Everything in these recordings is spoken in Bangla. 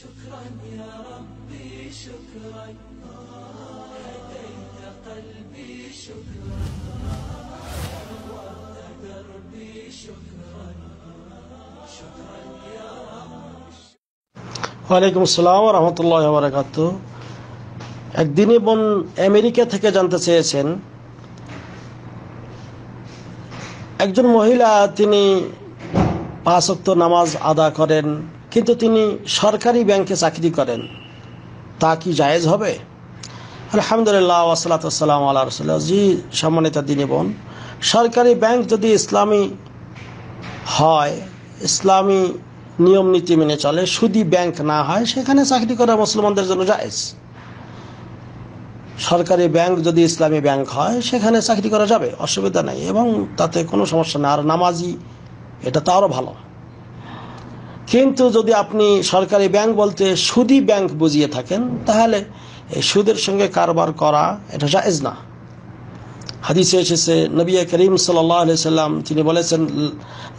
شكرا يا ربي شكرا هديت قلبي شكرا نورت دربي شكرا شكرا يا ওয়ালাইকুম আসসালাম রহমতুল্লাহ বারাকাত একদিনই বোন আমেরিকা থেকে জানতে চেয়েছেন একজন মহিলা তিনি পাঁচ নামাজ আদা করেন কিন্তু তিনি সরকারি ব্যাংকে চাকরি করেন তা কি জায়েজ হবে আলহামদুলিল্লাহ ওসালাতাম আল্লাহ রসুল্লাহ জি সম্মানিত দিনী বোন সরকারি ব্যাংক যদি ইসলামী হয় ইসলামী নিয়ম নীতি মেনে চলে সুদি ব্যাংক না হয় সেখানে চাকরি করা মুসলমানদের জন্য জায়েজ সরকারি ব্যাংক যদি ইসলামী ব্যাংক হয় সেখানে চাকরি করা যাবে অসুবিধা নেই এবং তাতে কোনো সমস্যা নেই আর নামাজি এটা তো আরও ভালো কিন্তু যদি আপনি সরকারি ব্যাংক বলতে সুদি ব্যাংক বুঝিয়ে থাকেন তাহলে সুদের সঙ্গে কারবার করা এটা জায়েজ না হাদিসে এসেছে নবী করিম সাল্লাম তিনি বলেছেন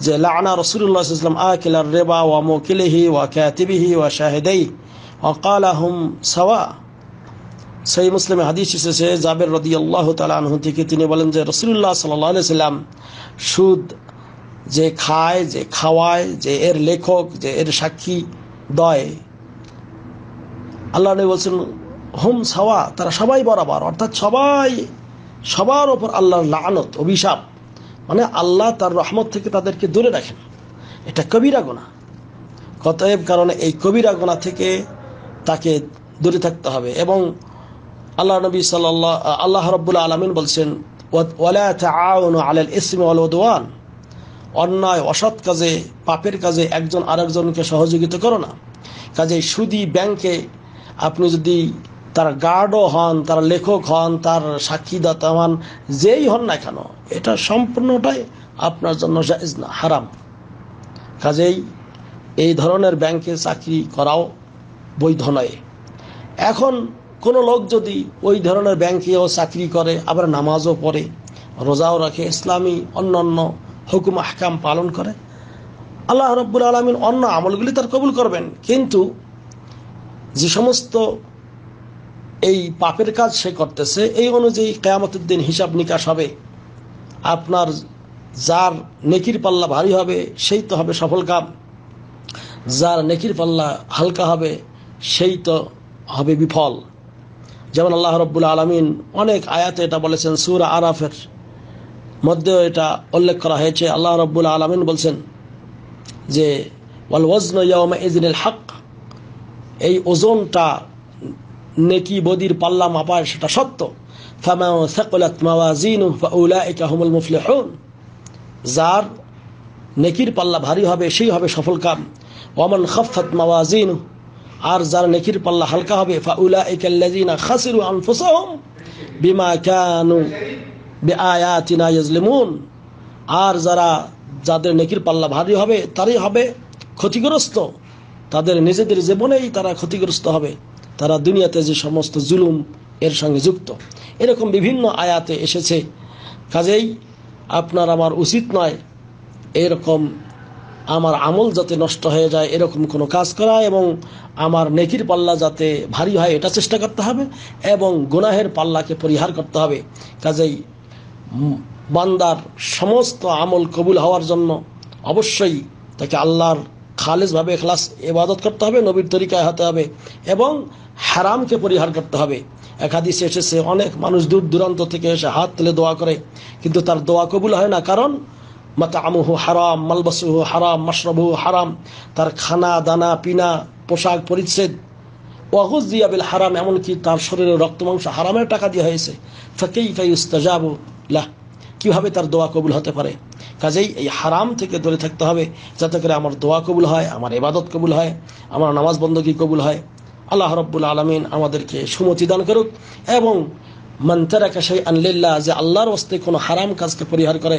যে লানা রসুল্লাহাম আলার রেবা ওয়া মোকিলেহি ওয়া ক্যাতিবিহি ওয়া শাহেদেই অকালাহম সাওয়া সেই মুসলিমে হাদিস এসেছে জাবের রদি আল্লাহ তালা আনহু থেকে তিনি বলেন যে রসুল্লাহ সাল্লাহ সাল্লাম সুদ যে খায় যে খাওয়ায় যে এর লেখক যে এর সাক্ষী দয় আল্লাহ বলছেন হোম সাওয়া তারা সবাই বরাবর অর্থাৎ সবাই সবার ওপর আল্লাহর লানত অভিশাপ মানে আল্লাহ তার রহমত থেকে তাদেরকে দূরে রাখেন এটা কবিরা গোনা কতএব কারণে এই কবিরা গোনা থেকে তাকে দূরে থাকতে হবে এবং আল্লাহ নবী সাল আল্লাহ রব্বুল আলমিন বলছেন ওয়ালা আলেল ইসমি ওয়াল অন্যায় অসৎ কাজে পাপের কাজে একজন আরেকজনকে সহযোগিতা করো না কাজে সুদী ব্যাংকে আপনি যদি তার গার্ডও হন তার লেখক হন তার সাক্ষীদাতা হন যেই হন না কেন এটা সম্পূর্ণটাই আপনার জন্য জায়জ না হারাম কাজেই এই ধরনের ব্যাংকে চাকরি করাও বৈধ নয় এখন কোনো লোক যদি ওই ধরনের ব্যাংকেও চাকরি করে আবার নামাজও পড়ে রোজাও রাখে ইসলামী অন্য অন্য হুকুম আহকাম পালন করে আল্লাহ রব্বুল আলমিন অন্য আমলগুলি তার কবুল করবেন কিন্তু যে সমস্ত এই পাপের কাজ সে করতেছে এই অনুযায়ী কেয়ামতের দিন হিসাব নিকাশ হবে আপনার যার নেকির পাল্লা ভারী হবে সেই তো হবে সফল কাম যার নেকির পাল্লা হালকা হবে সেই তো হবে বিফল যেমন আল্লাহ রব্বুল আলমিন অনেক আয়াতে এটা বলেছেন সুর আরাফের মধ্যে এটা উল্লেখ করা হয়েছে আল্লাহ রব্বুল আলমিন বলছেন যে ওয়াল ওয়াজন ইয়ামা ইজনুল হক এই ওজনটা নেকি বদির পাল্লা মাপায় সেটা সত্য ফামা সাকুলাত মাওয়াজিনু ফাউলাইকা হুমুল মুফলিহুন যার নেকির পাল্লা ভারী হবে সেই হবে সফল কাম ওয়ামান খাফাত মাওয়াজিন আর যার নেকির পাল্লা হালকা হবে ফাউলাইকা আল্লাযিনা খাসিরু আনফুসাহুম বিমা কানু বেআয়াতিনা আর যারা যাদের নেকির পাল্লা ভারী হবে তারাই হবে ক্ষতিগ্রস্ত তাদের নিজেদের জীবনেই তারা ক্ষতিগ্রস্ত হবে তারা দুনিয়াতে যে সমস্ত জুলুম এর সঙ্গে যুক্ত এরকম বিভিন্ন আয়াতে এসেছে কাজেই আপনার আমার উচিত নয় এরকম আমার আমল যাতে নষ্ট হয়ে যায় এরকম কোনো কাজ করা এবং আমার নেকির পাল্লা যাতে ভারী হয় এটা চেষ্টা করতে হবে এবং গুনাহের পাল্লাকে পরিহার করতে হবে কাজেই বান্দার সমস্ত আমল কবুল হওয়ার জন্য অবশ্যই তাকে আল্লাহর খালেজভাবে এখলাস ইবাদত করতে হবে নবীর তরিকায় হতে হবে এবং হারামকে পরিহার করতে হবে এক এসেছে অনেক মানুষ দূর দূরান্ত থেকে এসে হাত তুলে দোয়া করে কিন্তু তার দোয়া কবুল হয় না কারণ মাতা আমুহু হারাম মালবাসুহু হারাম মশরবু হারাম তার খানা দানা পিনা পোশাক পরিচ্ছেদ ওয়াহুজ দিয়াবিল হারাম এমনকি তার শরীরে রক্ত মাংস হারামের টাকা দেওয়া হয়েছে ফাকেই ফাই উস্তাজাবু লাহ কিভাবে তার দোয়া কবুল হতে পারে কাজেই এই হারাম থেকে দূরে থাকতে হবে যাতে করে আমার দোয়া কবুল হয় আমার এবাদত কবুল হয় আমার নামাজ বন্দকি কবুল হয় আল্লাহ রব্বুল আলমিন আমাদেরকে সুমতি দান করুক এবং মন্তারা কাশাই আনলিল্লাহ যে আল্লাহর অস্তে কোনো হারাম কাজকে পরিহার করে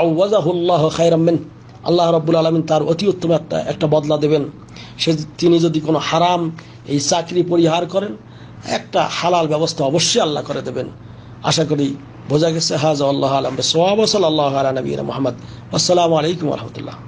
আউ্বাজাহুল্লাহ খায়রাম্মেন আল্লাহ রব্বুল আলমিন তার অতি উত্তম একটা একটা বদলা দেবেন সে তিনি যদি কোনো হারাম এই চাকরি পরিহার করেন একটা হালাল ব্যবস্থা অবশ্যই আল্লাহ করে দেবেন আশা করি بزاق هذا والله اعلم بالصواب وصلى الله على نبينا محمد والسلام عليكم ورحمه الله